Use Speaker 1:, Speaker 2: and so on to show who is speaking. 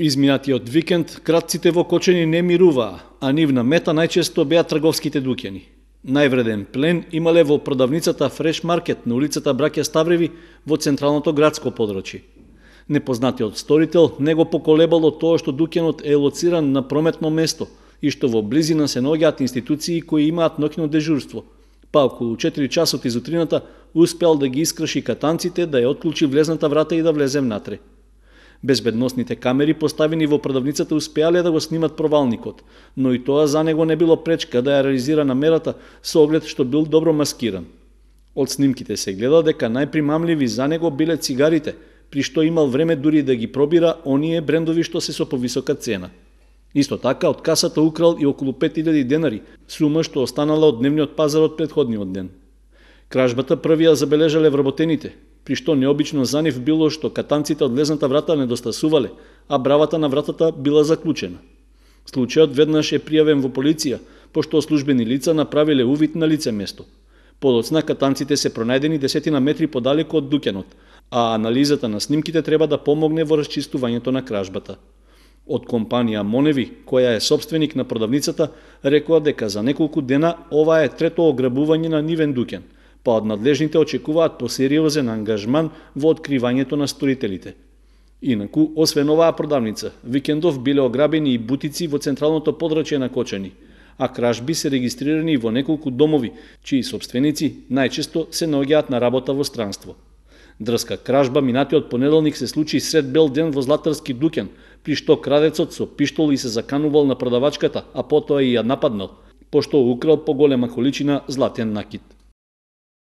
Speaker 1: Изминатиот викенд, кратците во Кочени не мируваа, а нивна мета најчесто беа трговските дукени. Највреден плен имале во продавницата Fresh Market на улицата Браке Ставреви во централното градско подрочје. Непознатиот сторител него поколебало тоа што дукенот е лоциран на прометно место и што во близина се ногиат институции кои имаат ноќно дежурство. Па околу 4 часот изутрината успеал да ги искрши катанците, да ја отклучи влезната врата и да влезе внатре. Безбедносните камери поставени во продавницата успеале да го снимат провалникот, но и тоа за него не било пречка да ја реализира намерата со оглед што бил добро маскиран. Од снимките се гледа дека најпримамливи за него биле цигарите, при што имал време дури да ги пробира оние брендови што се со повисока цена. Исто така, од касата украл и околу 5000 денари, сума што останала од дневниот пазар од предходниот ден. Кражбата првија забележале вработените, при што необично за нив било што катанците од лезната врата не достасувале, а бравата на вратата била заклучена. Случајот веднаш е пријавен во полиција, пошто службени лица направиле увид на лице место. Подоцна катанците се пронајдени десетина метри подалеку од дуќанот, а анализата на снимките треба да помогне во расчистувањето на кражбата. Од компанија Моневи, која е собственик на продавницата, рекоа дека за неколку дена ова е трето ограбување на нивен дуќан – па од надлежните очекуваат посериозен ангажман во откривањето на сторителите. Инаку, освен оваа продавница, викендов биле ограбени и бутици во централното подрачје на Кочани, а кражби се регистрирани во неколку домови, чии собственици најчесто се наоѓаат на работа во странство. Дрска кражба минатиот понеделник се случи сред бел ден во Златарски Дукен, при што крадецот со пиштол и се заканувал на продавачката, а потоа и ја нападнал, пошто украл поголема количина златен накид.